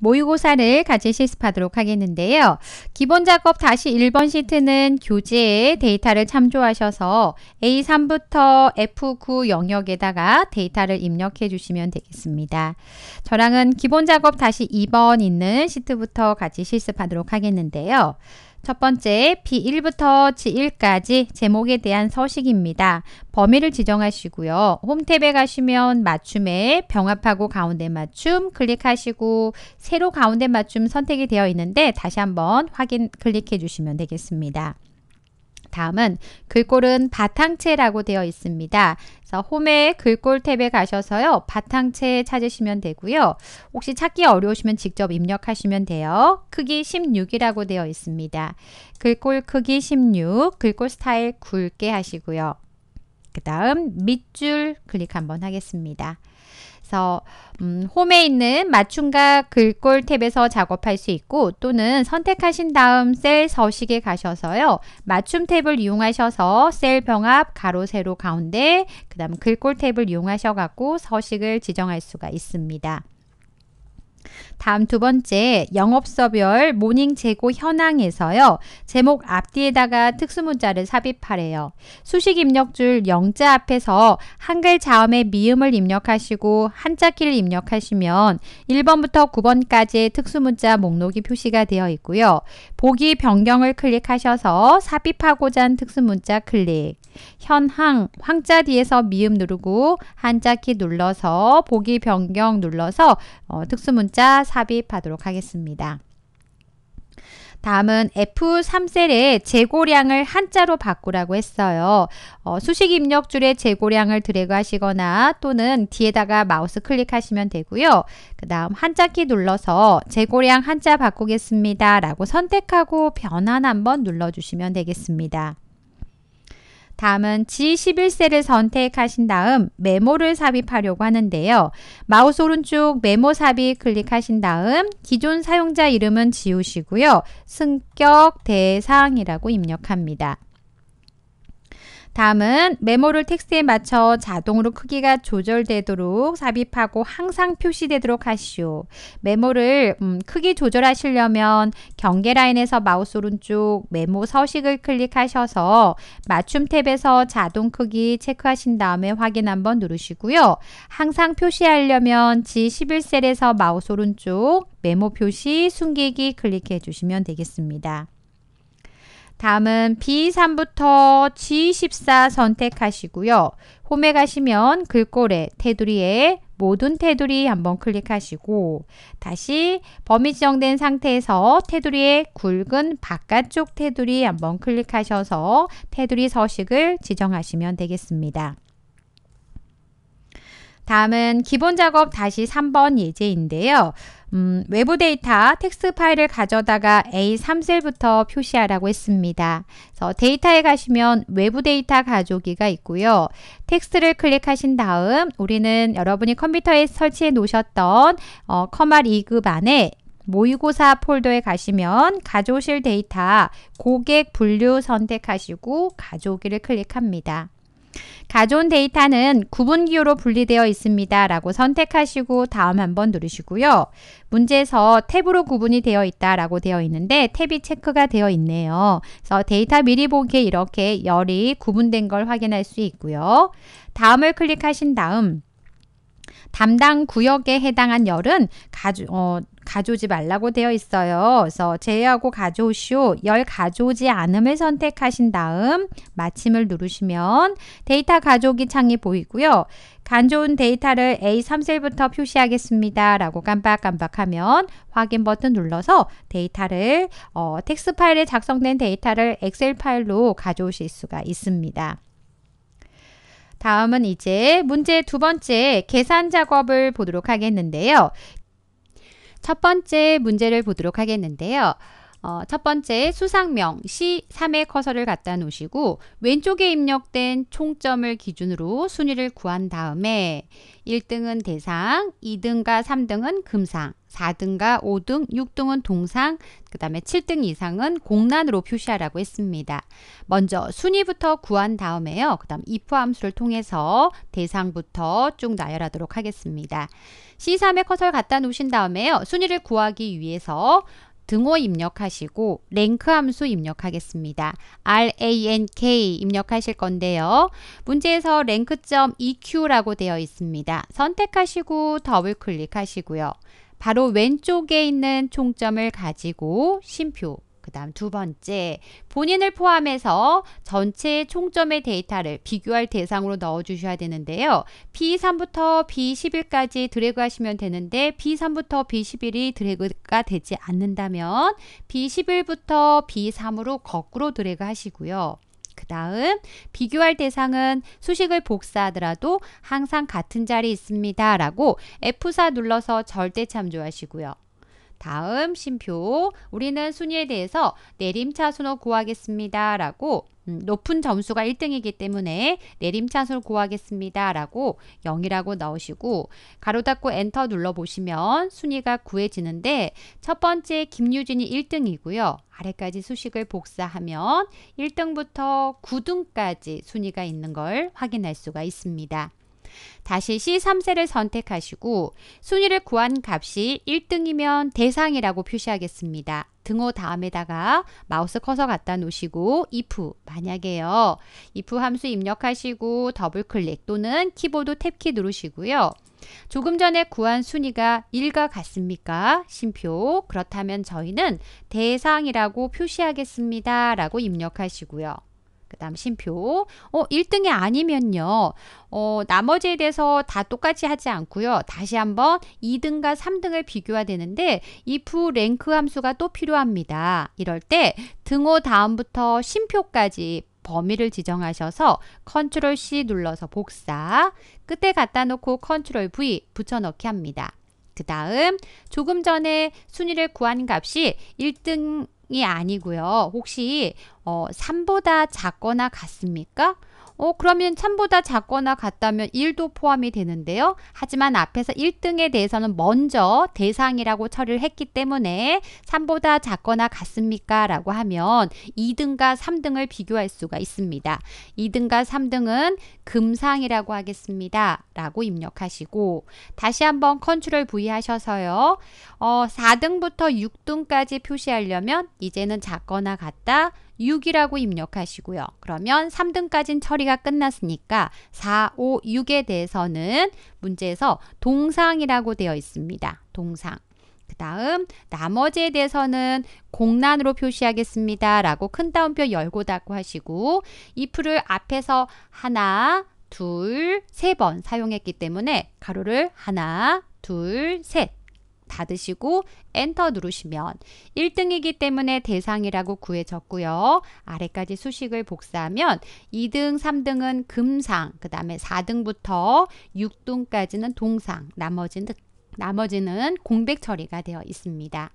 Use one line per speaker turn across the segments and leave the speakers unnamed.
모의고사를 같이 실습하도록 하겠는데요. 기본 작업 다시 1번 시트는 교재에 데이터를 참조하셔서 A3부터 F9 영역에다가 데이터를 입력해 주시면 되겠습니다. 저랑은 기본 작업 다시 2번 있는 시트부터 같이 실습하도록 하겠는데요. 첫 번째, B1부터 G1까지 제목에 대한 서식입니다. 범위를 지정하시고요. 홈탭에 가시면 맞춤에 병합하고 가운데 맞춤 클릭하시고 세로 가운데 맞춤 선택이 되어 있는데 다시 한번 확인 클릭해 주시면 되겠습니다. 다음은 글꼴은 바탕체라고 되어 있습니다. 그래서 홈에 글꼴 탭에 가셔서요. 바탕체 찾으시면 되고요. 혹시 찾기 어려우시면 직접 입력하시면 돼요. 크기 16이라고 되어 있습니다. 글꼴 크기 16, 글꼴 스타일 굵게 하시고요. 그 다음 밑줄 클릭 한번 하겠습니다. 그래서 음, 홈에 있는 맞춤과 글꼴 탭에서 작업할 수 있고 또는 선택하신 다음 셀 서식에 가셔서요. 맞춤 탭을 이용하셔서 셀 병합 가로 세로 가운데 그 다음 글꼴 탭을 이용하셔 갖고 서식을 지정할 수가 있습니다. 다음 두 번째 영업서별 모닝 재고 현황에서요. 제목 앞뒤에다가 특수문자를 삽입하래요. 수식 입력줄 영자 앞에서 한글 자음의 미음을 입력하시고 한자키를 입력하시면 1번부터 9번까지의 특수문자 목록이 표시가 되어 있고요. 보기 변경을 클릭하셔서 삽입하고자 한 특수문자 클릭. 현황, 황자 뒤에서 미음 누르고 한자키 눌러서 보기 변경 눌러서 어, 특수문자 삽입하도록 하겠습니다. 다음은 F3셀의 재고량을 한자로 바꾸라고 했어요. 어, 수식 입력줄의 재고량을 드래그 하시거나 또는 뒤에다가 마우스 클릭하시면 되고요. 그 다음 한자키 눌러서 재고량 한자 바꾸겠습니다. 라고 선택하고 변환 한번 눌러주시면 되겠습니다. 다음은 G11셀을 선택하신 다음 메모를 삽입하려고 하는데요. 마우스 오른쪽 메모 삽입 클릭하신 다음 기존 사용자 이름은 지우시고요. 승격 대상이라고 입력합니다. 다음은 메모를 텍스트에 맞춰 자동으로 크기가 조절되도록 삽입하고 항상 표시되도록 하시오. 메모를 음, 크기 조절하시려면 경계 라인에서 마우스 오른쪽 메모 서식을 클릭하셔서 맞춤 탭에서 자동 크기 체크하신 다음에 확인 한번 누르시고요. 항상 표시하려면 G11셀에서 마우스 오른쪽 메모 표시 숨기기 클릭해 주시면 되겠습니다. 다음은 B3부터 G14 선택하시고요. 홈에 가시면 글꼴에 테두리에 모든 테두리 한번 클릭하시고 다시 범위 지정된 상태에서 테두리의 굵은 바깥쪽 테두리 한번 클릭하셔서 테두리 서식을 지정하시면 되겠습니다. 다음은 기본 작업 다시 3번 예제인데요. 음, 외부 데이터 텍스트 파일을 가져다가 A3셀부터 표시하라고 했습니다. 그래서 데이터에 가시면 외부 데이터 가져오기가 있고요. 텍스트를 클릭하신 다음 우리는 여러분이 컴퓨터에 설치해 놓으셨던 어, 커마 리급 안에 모의고사 폴더에 가시면 가져오실 데이터 고객 분류 선택하시고 가져오기를 클릭합니다. 가져온 데이터는 구분기호로 분리되어 있습니다. 라고 선택하시고 다음 한번 누르시고요. 문제에서 탭으로 구분이 되어 있다 라고 되어 있는데 탭이 체크가 되어 있네요. 그래서 데이터 미리 보기에 이렇게 열이 구분된 걸 확인할 수 있고요. 다음을 클릭하신 다음 담당 구역에 해당한 열은 가져, 어, 가져오지 말라고 되어 있어요. 그래서 제외하고 가져오시오. 열 가져오지 않음을 선택하신 다음 마침을 누르시면 데이터 가져오기 창이 보이고요. 간좋은 데이터를 A3셀부터 표시하겠습니다. 라고 깜빡깜빡하면 확인 버튼 눌러서 데이터를 어, 텍스 파일에 작성된 데이터를 엑셀 파일로 가져오실 수가 있습니다. 다음은 이제 문제 두 번째 계산 작업을 보도록 하겠는데요. 첫 번째 문제를 보도록 하겠는데요. 어, 첫 번째 수상명 C3의 커서를 갖다 놓으시고 왼쪽에 입력된 총점을 기준으로 순위를 구한 다음에 1등은 대상, 2등과 3등은 금상, 4등과 5등, 6등은 동상, 그 다음에 7등 이상은 공란으로 표시하라고 했습니다. 먼저 순위부터 구한 다음에요. 그 다음 if 함수를 통해서 대상부터 쭉 나열하도록 하겠습니다. C3의 커서를 갖다 놓으신 다음에요. 순위를 구하기 위해서 등호 입력하시고 랭크 함수 입력하겠습니다. rank 입력하실 건데요. 문제에서 랭크.eq라고 되어 있습니다. 선택하시고 더블 클릭하시고요. 바로 왼쪽에 있는 총점을 가지고 심표 그 다음 두 번째, 본인을 포함해서 전체 총점의 데이터를 비교할 대상으로 넣어주셔야 되는데요. B3부터 B11까지 드래그 하시면 되는데 B3부터 B11이 드래그가 되지 않는다면 B11부터 B3으로 거꾸로 드래그 하시고요. 그 다음 비교할 대상은 수식을 복사하더라도 항상 같은 자리 있습니다. 라고 F4 눌러서 절대 참조하시고요. 다음 심표 우리는 순위에 대해서 내림차순으로 구하겠습니다 라고 음, 높은 점수가 1등이기 때문에 내림차순을 구하겠습니다 라고 0이라고 넣으시고 가로 닫고 엔터 눌러 보시면 순위가 구해지는데 첫 번째 김유진이 1등이고요 아래까지 수식을 복사하면 1등부터 9등까지 순위가 있는 걸 확인할 수가 있습니다 다시 C3세를 선택하시고 순위를 구한 값이 1등이면 대상이라고 표시하겠습니다. 등호 다음에다가 마우스 커서 갖다 놓으시고 if 만약에요. if 함수 입력하시고 더블 클릭 또는 키보드 탭키 누르시고요. 조금 전에 구한 순위가 1과 같습니까? 심표. 그렇다면 저희는 대상이라고 표시하겠습니다. 라고 입력하시고요. 그 다음 심표. 어, 1등이 아니면요. 어, 나머지에 대해서 다 똑같이 하지 않고요. 다시 한번 2등과 3등을 비교해야 되는데 if 랭크 함수가 또 필요합니다. 이럴 때 등호 다음부터 심표까지 범위를 지정하셔서 컨트롤 C 눌러서 복사, 끝에 갖다 놓고 컨트롤 V 붙여넣기 합니다. 그 다음 조금 전에 순위를 구한 값이 1등이 아니고요. 혹시 어, 3보다 작거나 같습니까? 어, 그러면 3보다 작거나 같다면 1도 포함이 되는데요. 하지만 앞에서 1등에 대해서는 먼저 대상이라고 처리를 했기 때문에 3보다 작거나 같습니까? 라고 하면 2등과 3등을 비교할 수가 있습니다. 2등과 3등은 금상이라고 하겠습니다. 라고 입력하시고 다시 한번 컨트롤 V 하셔서요. 어, 4등부터 6등까지 표시하려면 이제는 작거나 같다. 6이라고 입력하시고요. 그러면 3등까지는 처리가 끝났으니까 4, 5, 6에 대해서는 문제에서 동상이라고 되어 있습니다. 동상. 그 다음 나머지에 대해서는 공란으로 표시하겠습니다. 라고 큰 따옴표 열고 닫고 하시고 이 풀을 앞에서 하나, 둘, 세 번 사용했기 때문에 가로를 하나, 둘, 셋 닫으시고 엔터 누르시면 1등이기 때문에 대상이라고 구해졌고요. 아래까지 수식을 복사하면 2등, 3등은 금상, 그 다음에 4등부터 6등까지는 동상, 나머지는, 나머지는 공백 처리가 되어 있습니다.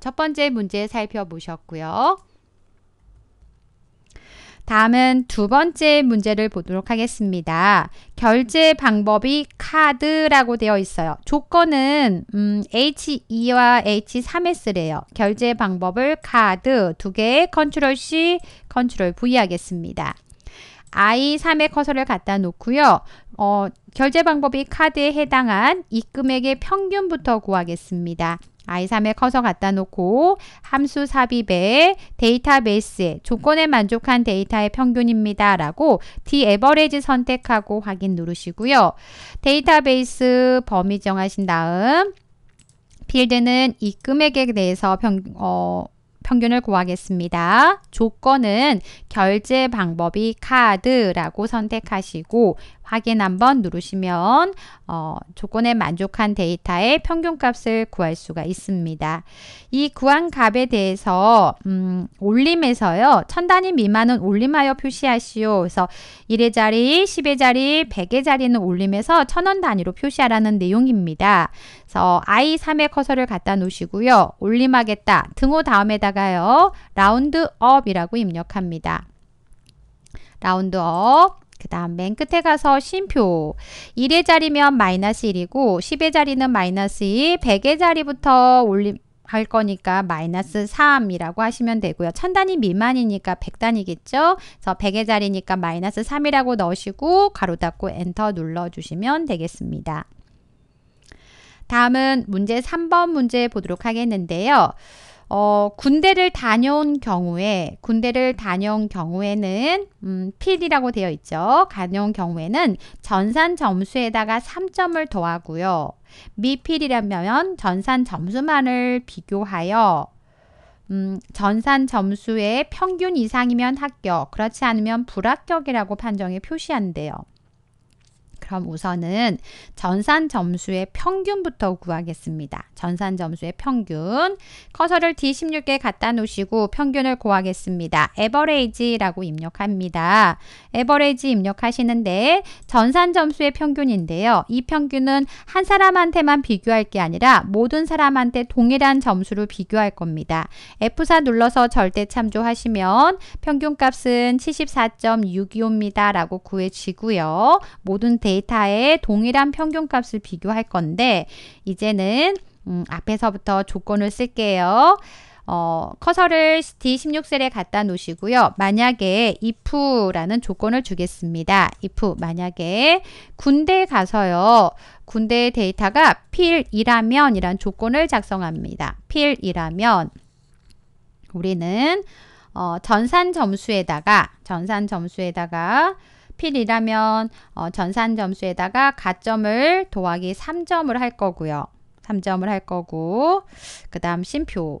첫 번째 문제 살펴보셨고요. 다음은 두 번째 문제를 보도록 하겠습니다. 결제 방법이 카드라고 되어 있어요. 조건은 음, H2와 H3S래요. 결제 방법을 카드 두 개에 컨트롤 C, 컨트롤 V 하겠습니다. I3의 커서를 갖다 놓고요. 어, 결제 방법이 카드에 해당한 입금액의 평균부터 구하겠습니다. i3에 커서 갖다 놓고 함수 삽입에 데이터베이스에 조건에 만족한 데이터의 평균입니다. 라고 dAverage 선택하고 확인 누르시고요. 데이터베이스 범위 정하신 다음 필드는 이 금액에 대해서 평, 어, 평균을 구하겠습니다. 조건은 결제 방법이 카드라고 선택하시고 확인 한번 누르시면 어, 조건에 만족한 데이터의 평균값을 구할 수가 있습니다. 이 구한 값에 대해서 음, 올림에서요. 천 단위 미만은 올림하여 표시하시오. 그래서 1의 자리, 10의 자리, 100의 자리는 올림에서 천 원 단위로 표시하라는 내용입니다. 그래서 I3의 커서를 갖다 놓으시고요. 올림하겠다. 등호 다음에다가요. 라운드업이라고 입력합니다. 라운드업 그 다음 맨 끝에 가서 쉼표 1의 자리면 마이너스 1이고 10의 자리는 마이너스 2 100의 자리부터 올림 할 거니까 마이너스 3이라고 하시면 되고요. 천단이 미만이니까 100단이겠죠. 그래서 100의 자리니까 마이너스 3이라고 넣으시고 가로 닫고 엔터 눌러주시면 되겠습니다. 다음은 문제 3번 문제 보도록 하겠는데요. 어, 군대를 다녀온 경우에 군대를 다녀온 경우에는 음, 필이라고 되어 있죠. 다녀온 경우에는 전산 점수에다가 3점을 더하고요. 미필이라면 전산 점수만을 비교하여 음, 전산 점수의 평균 이상이면 합격, 그렇지 않으면 불합격이라고 판정해 표시한대요. 그럼 우선은 전산 점수의 평균부터 구하겠습니다. 전산 점수의 평균. 커서를 D16에 갖다 놓으시고 평균을 구하겠습니다. 에버레이지라고 입력합니다. 에버레이지 입력하시는데 전산 점수의 평균인데요. 이 평균은 한 사람한테만 비교할 게 아니라 모든 사람한테 동일한 점수로 비교할 겁니다. F4 눌러서 절대 참조하시면 평균값은 74.625입니다. 라고 구해지고요. 모든 데이 터 데이터의 동일한 평균값을 비교할 건데 이제는 음, 앞에서부터 조건을 쓸게요. 어, 커서를 D16셀에 갖다 놓으시고요. 만약에 if라는 조건을 주겠습니다. if 만약에 군대 가서요. 군대 데이터가 필이라면 이란 조건을 작성합니다. 필이라면 우리는 어, 전산 점수에다가 전산 점수에다가 필이라면 어, 전산 점수에다가 가점을 도하기 3점을 할 거고요. 3점을 할 거고 그 다음 심표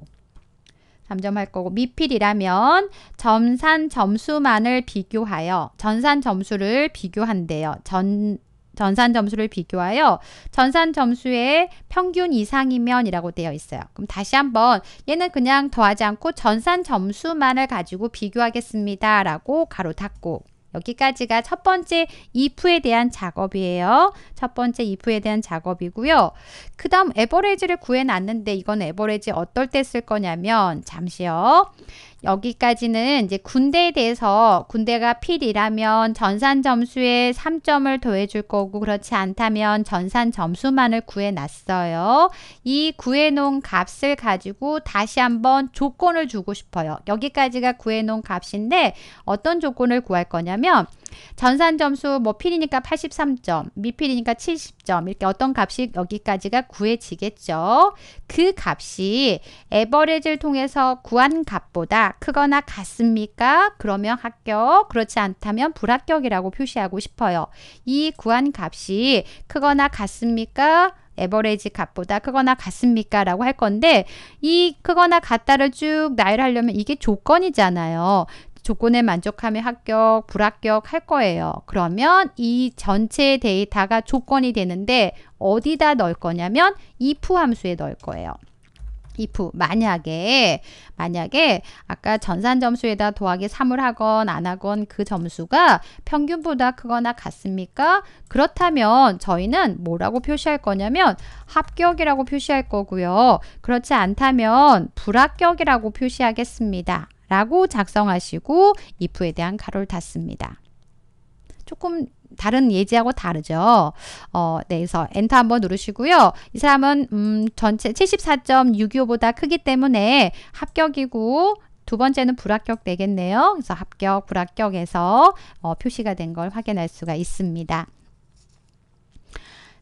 3점 할 거고 미필이라면 점산 점수만을 비교하여 전산 점수를 비교한대요. 전 전산 점수를 비교하여 전산 점수의 평균 이상이면 이라고 되어 있어요. 그럼 다시 한번 얘는 그냥 더하지 않고 전산 점수만을 가지고 비교하겠습니다. 라고 가로 닫고 여기까지가 첫 번째 if에 대한 작업이에요. 첫 번째 if에 대한 작업이고요. 그 다음 에버레지를 구해놨는데 이건 에버레지 어떨 때 쓸 거냐면 잠시요. 여기까지는 이제 군대에 대해서 군대가 필이라면 전산 점수에 3점을 더해줄 거고 그렇지 않다면 전산 점수만을 구해놨어요. 이 구해놓은 값을 가지고 다시 한번 조건을 주고 싶어요. 여기까지가 구해놓은 값인데 어떤 조건을 구할 거냐면 뭐냐면 전산 점수 뭐 필이니까 83점, 미필이니까 70점 이렇게 어떤 값이 여기까지가 구해지겠죠. 그 값이 에버리지를 통해서 구한 값보다 크거나 같습니까? 그러면 합격, 그렇지 않다면 불합격이라고 표시하고 싶어요. 이 구한 값이 크거나 같습니까? 에버레이지 값보다 크거나 같습니까? 라고 할 건데 이 크거나 같다를 쭉 나열하려면 이게 조건이잖아요. 조건에 만족하면 합격, 불합격 할 거예요. 그러면 이 전체 데이터가 조건이 되는데 어디다 넣을 거냐면 if 함수에 넣을 거예요. if 만약에 만약에 아까 전산 점수에다 더하기 3을 하건 안 하건 그 점수가 평균보다 크거나 같습니까? 그렇다면 저희는 뭐라고 표시할 거냐면 합격이라고 표시할 거고요. 그렇지 않다면 불합격이라고 표시하겠습니다. 라고 작성하시고 if에 대한 가로를 닫습니다. 조금 다른 예제하고 다르죠. 어, 네, 그래서 엔터 한번 누르시고요. 이 사람은 음, 전체 7 4 6 5보다 크기 때문에 합격이고 두 번째는 불합격 되겠네요. 그래서 합격, 불합격에서 어, 표시가 된 걸 확인할 수가 있습니다.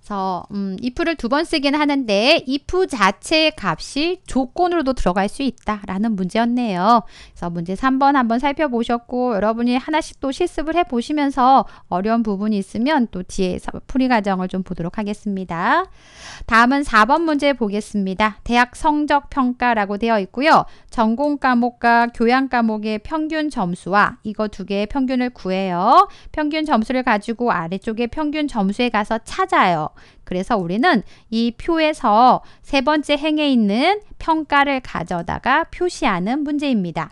그래서 음, if를 두 번쓰긴 하는데 if 자체의 값이 조건으로도 들어갈 수 있다라는 문제였네요. 그래서 문제 3번 한번 살펴보셨고 여러분이 하나씩 또 실습을 해보시면서 어려운 부분이 있으면 또 뒤에서 풀이 과정을 좀 보도록 하겠습니다. 다음은 4번 문제 보겠습니다. 대학 성적 평가라고 되어 있고요. 전공 과목과 교양 과목의 평균 점수와 이거 두 개의 평균을 구해요. 평균 점수를 가지고 아래쪽에 평균 점수에 가서 찾아요. 그래서 우리는 이 표에서 세 번째 행에 있는 평가를 가져다가 표시하는 문제입니다.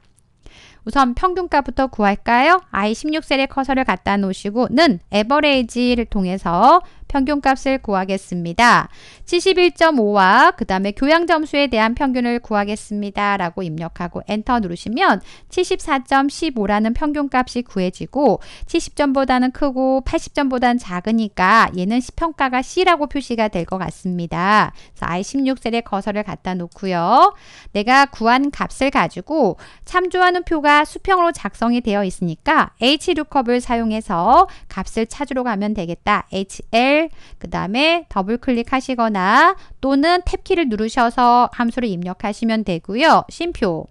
우선 평균값부터 구할까요? I16셀에 커서를 갖다 놓으시고 는 에버레이지를 통해서 평균값을 구하겠습니다. 71.5와 그 다음에 교양점수에 대한 평균을 구하겠습니다. 라고 입력하고 엔터 누르시면 74.15라는 평균값이 구해지고 70점보다는 크고 80점보다는 작으니까 얘는 시평가가 C라고 표시가 될 것 같습니다. 그래서 I16셀에 거서를 갖다 놓고요. 내가 구한 값을 가지고 참조하는 표가 수평으로 작성이 되어 있으니까 HLOOKUP을 사용해서 값을 찾으러 가면 되겠다. HL 그 다음에 더블 클릭하시거나 또는 탭키를 누르셔서 함수를 입력하시면 되고요. 심표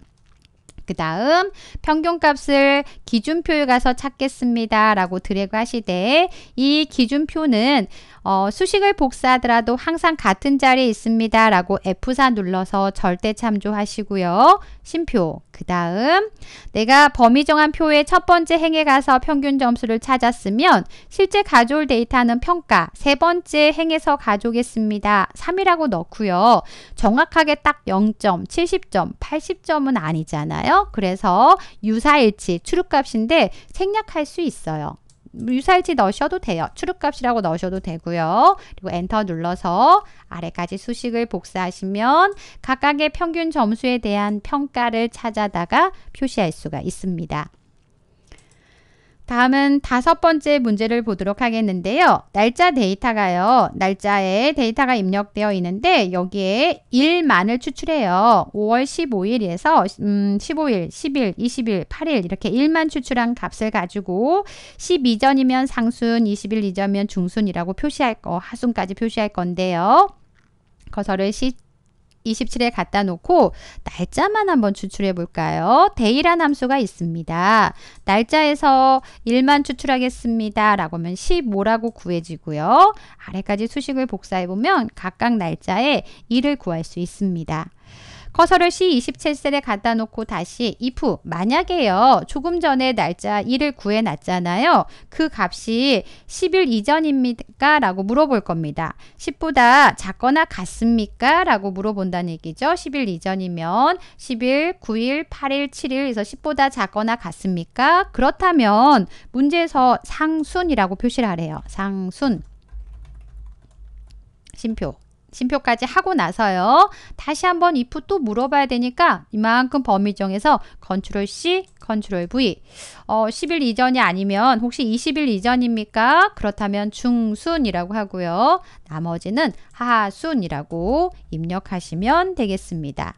그 다음 평균값을 기준표에 가서 찾겠습니다. 라고 드래그 하시되 이 기준표는 어, 수식을 복사하더라도 항상 같은 자리에 있습니다. 라고 F4 눌러서 절대 참조하시고요. 심표 그 다음 내가 범위 정한 표의 첫 번째 행에 가서 평균 점수를 찾았으면 실제 가져올 데이터는 평가 세 번째 행에서 가져오겠습니다. 3이라고 넣고요. 정확하게 딱 0점, 70점, 80점은 아니잖아요. 있어요. 그래서 유사일치 출입값인데 생략할 수 있어요. 유사일치 넣으셔도 돼요. 추룩값이라고 넣으셔도 되고요. 그리고 엔터 눌러서 아래까지 수식을 복사하시면 각각의 평균 점수에 대한 평가를 찾아다가 표시할 수가 있습니다. 다음은 다섯 번째 문제를 보도록 하겠는데요. 날짜 데이터가요. 날짜에 데이터가 입력되어 있는데 여기에 일만을 추출해요. 5월 15일에서 음, 15일, 10일, 20일, 8일 이렇게 일만 추출한 값을 가지고 1 2전이면 상순, 21 이전이면 중순이라고 표시할 거, 하순까지 표시할 건데요. 거서를 시, 27에 갖다 놓고 날짜만 한번 추출해 볼까요? 데이란 함수가 있습니다. 날짜에서 1만 추출하겠습니다. 라고 하면 15라고 구해지고요. 아래까지 수식을 복사해 보면 각각 날짜에 1을 구할 수 있습니다. 커서를 C 27셀에 갖다 놓고 다시 if 만약에요. 조금 전에 날짜 1을 구해 놨잖아요. 그 값이 10일 이전입니까? 라고 물어볼 겁니다. 10보다 작거나 같습니까? 라고 물어본다는 얘기죠. 10일 이전이면 10일, 9일, 8일, 7일 에서 10보다 작거나 같습니까? 그렇다면 문제에서 상순이라고 표시를 하래요. 상순. 심표. 심표까지 하고 나서요. 다시 한번 if 또 물어봐야 되니까 이만큼 범위 정해서 컨트롤 C, 컨트롤 V. 어, 10일 이전이 아니면 혹시 20일 이전입니까? 그렇다면 중순이라고 하고요. 나머지는 하순이라고 입력하시면 되겠습니다.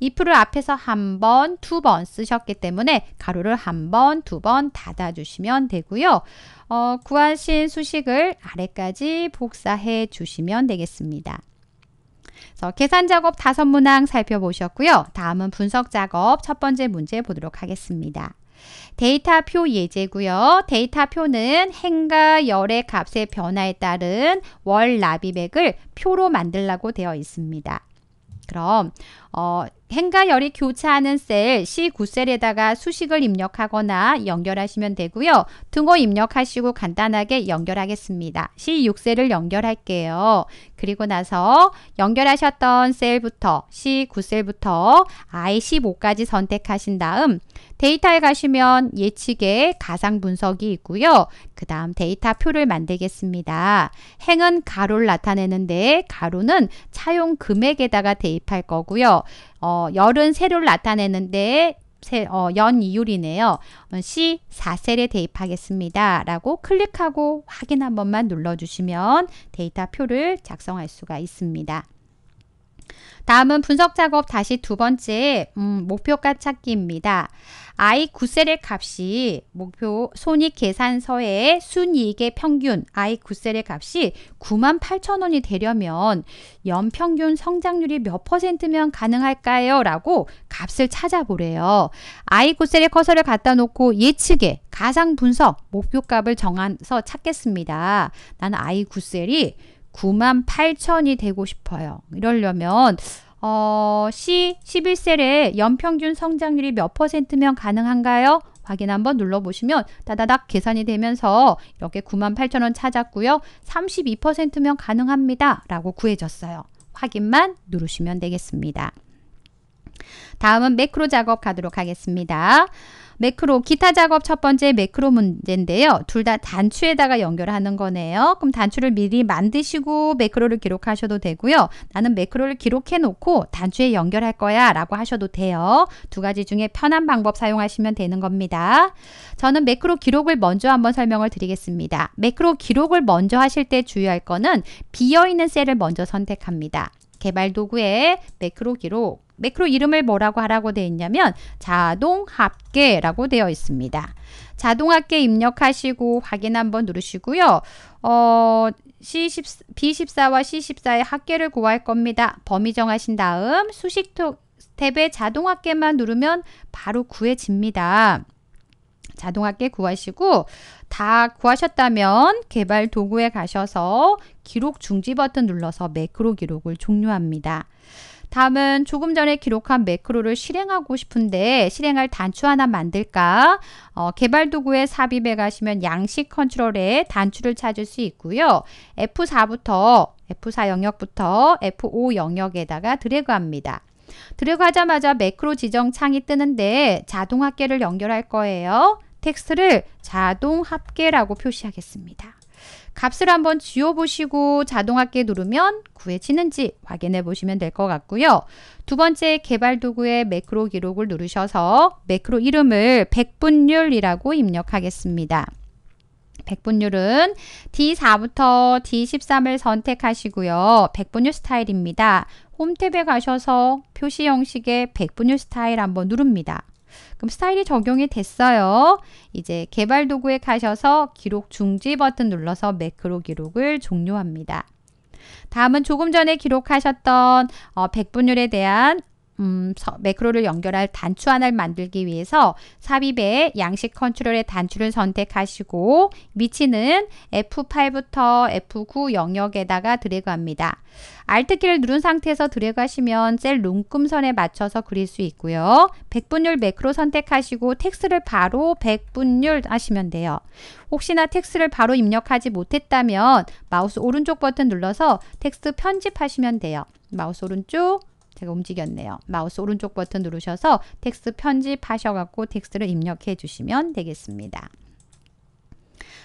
if를 앞에서 한 번, 두 번 쓰셨기 때문에 가로를 한 번, 두 번 닫아주시면 되고요. 어, 구하신 수식을 아래까지 복사해 주시면 되겠습니다. 그래서 계산 작업 다섯 문항 살펴보셨고요. 다음은 분석 작업 첫 번째 문제 보도록 하겠습니다. 데이터표 예제고요. 데이터표는 행과 열의 값의 변화에 따른 월 납입액을 표로 만들라고 되어 있습니다. 그럼 어, 행과 열이 교차하는 셀 C9셀에다가 수식을 입력하거나 연결하시면 되고요. 등호 입력하시고 간단하게 연결하겠습니다. C6셀을 연결할게요. 그리고 나서 연결하셨던 셀부터 C9셀부터 I15까지 선택하신 다음 데이터에 가시면 예측의 가상 분석이 있고요. 그 다음 데이터 표를 만들겠습니다. 행은 가로를 나타내는데 가로는 차용 금액에다가 대입할 거고요. 어, 열은 세로를 나타내는데 세, 어, 연 이율이네요. 어, C 4셀에 대입하겠습니다. 라고 클릭하고 확인 한 번만 눌러주시면 데이터 표를 작성할 수가 있습니다. 다음은 분석 작업 다시 두 번째 음, 목표값 찾기입니다. I 9셀의 값이 목표 손익 계산서의 순이익의 평균 I 9셀의 값이 9만 8천 원이 되려면 연평균 성장률이 몇 퍼센트면 가능할까요? 라고 값을 찾아보래요. I 9셀의 커서를 갖다 놓고 예측에 가상 분석 목표값을 정해서 찾겠습니다. 나는 I 9셀이 9만 8천이 되고 싶어요. 이러려면 어, C 11셀의 연평균 성장률이 몇 퍼센트면 가능한가요? 확인 한번 눌러보시면 따다닥 계산이 되면서 이렇게 9만 8천 원 찾았고요. 32%면 가능합니다. 라고 구해졌어요. 확인만 누르시면 되겠습니다. 다음은 매크로 작업 가도록 하겠습니다. 매크로 기타 작업 첫 번째 매크로 문제인데요. 둘 다 단추에다가 연결하는 거네요. 그럼 단추를 미리 만드시고 매크로를 기록하셔도 되고요. 나는 매크로를 기록해 놓고 단추에 연결할 거야 라고 하셔도 돼요. 두 가지 중에 편한 방법 사용하시면 되는 겁니다. 저는 매크로 기록을 먼저 한번 설명을 드리겠습니다. 매크로 기록을 먼저 하실 때 주의할 거는 비어있는 셀을 먼저 선택합니다. 개발 도구의 매크로 기록 매크로 이름을 뭐라고 하라고 되어 있냐면 자동 합계라고 되어 있습니다. 자동 합계 입력하시고 확인 한번 누르시고요. 어, C14, B14와 C14의 합계를 구할 겁니다. 범위 정하신 다음 수식 탭에 자동 합계만 누르면 바로 구해집니다. 자동화게 구하시고 다 구하셨다면 개발 도구에 가셔서 기록 중지 버튼 눌러서 매크로 기록을 종료합니다. 다음은 조금 전에 기록한 매크로를 실행하고 싶은데 실행할 단추 하나 만들까? 어, 개발 도구에 삽입해 가시면 양식 컨트롤에 단추를 찾을 수 있고요. F4부터 F4 영역부터 F5 영역에다가 드래그합니다. 들어가자마자 매크로 지정 창이 뜨는데 자동 합계를 연결할 거예요. 텍스트를 자동 합계라고 표시하겠습니다. 값을 한번 지워보시고 자동 합계 누르면 구해지는지 확인해 보시면 될 것 같고요. 두 번째 개발 도구의 매크로 기록을 누르셔서 매크로 이름을 백분율이라고 입력하겠습니다. 백분율은 D4부터 D13을 선택하시고요. 백분율 스타일입니다. 홈탭에 가셔서 표시 형식의 백분율 스타일 한번 누릅니다. 그럼 스타일이 적용이 됐어요. 이제 개발 도구에 가셔서 기록 중지 버튼 눌러서 매크로 기록을 종료합니다. 다음은 조금 전에 기록하셨던 어, 백분율에 대한 음, 매크로를 연결할 단추 하나를 만들기 위해서 삽입에 양식 컨트롤의 단추를 선택하시고 위치는 F8부터 F9 영역에다가 드래그합니다. Alt키를 누른 상태에서 드래그하시면 셀눈금선에 맞춰서 그릴 수 있고요. 백분율 매크로 선택하시고 텍스트를 바로 백분율 하시면 돼요. 혹시나 텍스트를 바로 입력하지 못했다면 마우스 오른쪽 버튼 눌러서 텍스트 편집하시면 돼요. 마우스 오른쪽 제가 움직였네요. 마우스 오른쪽 버튼 누르셔서 텍스트 편집하셔갖고 텍스트를 입력해 주시면 되겠습니다.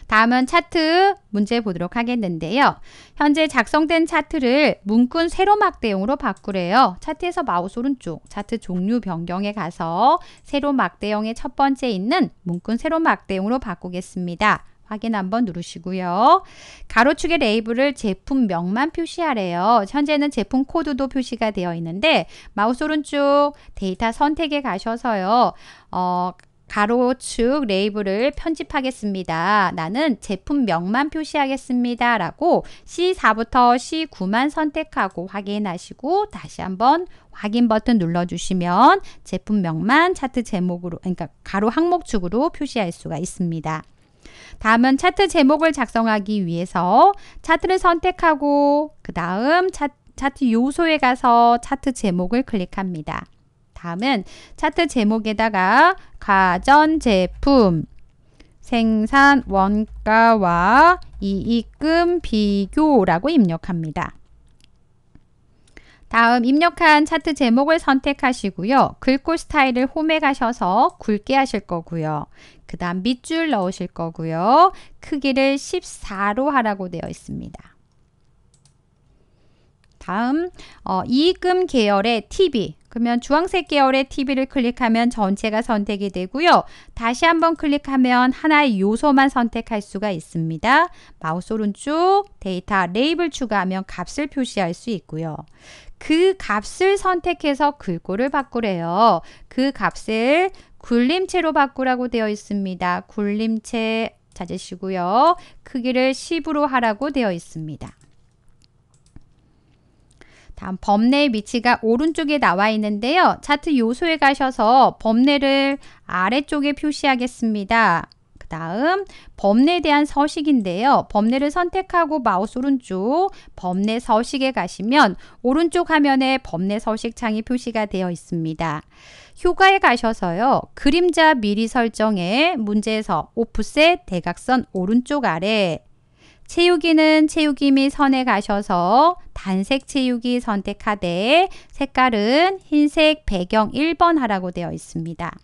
다음은 차트 문제 보도록 하겠는데요. 현재 작성된 차트를 문군 세로막 대용으로 바꾸래요. 차트에서 마우스 오른쪽 차트 종류 변경에 가서 세로막 대용의 첫 번째 있는 문군 세로막 대용으로 바꾸겠습니다. 확인 한번 누르시고요. 가로축의 레이블을 제품명만 표시하래요. 현재는 제품 코드도 표시가 되어 있는데 마우스 오른쪽 데이터 선택에 가셔서요. 어, 가로축 레이블을 편집하겠습니다. 나는 제품명만 표시하겠습니다. 라고 C4부터 C9만 선택하고 확인하시고 다시 한번 확인 버튼 눌러주시면 제품명만 차트 제목으로 그러니까 가로 항목축으로 표시할 수가 있습니다. 다음은 차트 제목을 작성하기 위해서 차트를 선택하고 그 다음 차트 요소에 가서 차트 제목을 클릭합니다. 다음은 차트 제목에다가 가전제품, 생산 원가와 이익금 비교라고 입력합니다. 다음 입력한 차트 제목을 선택하시고요. 글꼴 스타일을 홈에 가셔서 굵게 하실 거고요. 그 다음 밑줄 넣으실 거고요. 크기를 14로 하라고 되어 있습니다. 다음 어, 이익금 계열의 TV 그러면 주황색 계열의 TV를 클릭하면 전체가 선택이 되고요. 다시 한번 클릭하면 하나의 요소만 선택할 수가 있습니다. 마우스 오른쪽 데이터 레이블 추가하면 값을 표시할 수 있고요. 그 값을 선택해서 글꼴을 바꾸래요. 그 값을 굴림체로 바꾸라고 되어 있습니다. 굴림체 찾으시고요. 크기를 10으로 하라고 되어 있습니다. 다음 범례의 위치가 오른쪽에 나와 있는데요. 차트 요소에 가셔서 범례를 아래쪽에 표시하겠습니다. 그 다음 범례에 대한 서식인데요. 범례를 선택하고 마우스 오른쪽 범례 서식에 가시면 오른쪽 화면에 범례 서식 창이 표시가 되어 있습니다. 휴가에 가셔서요. 그림자 미리 설정에 문제에서 오프셋 대각선 오른쪽 아래 채우기는 채우기 및 선에 가셔서 단색 채우기 선택하되 색깔은 흰색 배경 1번 하라고 되어 있습니다.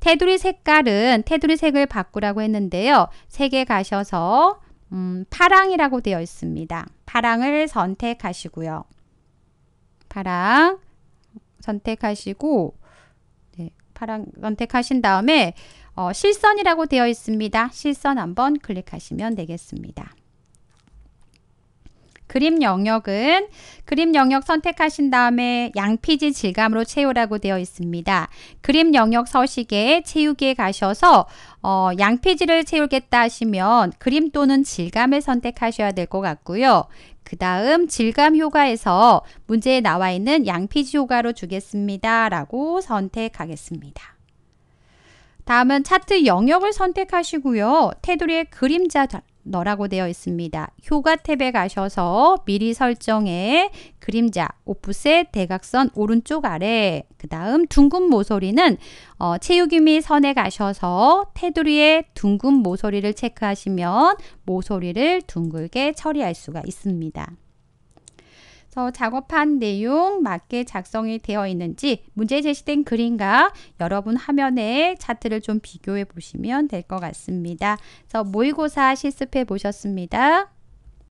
테두리 색깔은 테두리 색을 바꾸라고 했는데요. 색에 가셔서 음, 파랑이라고 되어 있습니다. 파랑을 선택하시고요. 파랑 선택하시고 네, 파랑 선택하신 다음에 어, 실선이라고 되어 있습니다. 실선 한번 클릭하시면 되겠습니다. 그림 영역은 그림 영역 선택하신 다음에 양피지 질감으로 채우라고 되어 있습니다. 그림 영역 서식에 채우기에 가셔서 어, 양피지를 채우겠다 하시면 그림 또는 질감을 선택하셔야 될 것 같고요. 그 다음 질감 효과에서 문제에 나와 있는 양피지 효과로 주겠습니다. 라고 선택하겠습니다. 다음은 차트 영역을 선택하시고요. 테두리의 그림자 너라고 되어 있습니다. 효과 탭에 가셔서 미리 설정해 그림자 오프셋 대각선 오른쪽 아래 그 다음 둥근 모서리는 어, 체육이 및 선에 가셔서 테두리의 둥근 모서리를 체크하시면 모서리를 둥글게 처리할 수가 있습니다. 그래서 작업한 내용 맞게 작성이 되어 있는지 문제 제시된 그림과 여러분 화면에 차트를 좀 비교해 보시면 될 것 같습니다. 그래서 모의고사 실습해 보셨습니다.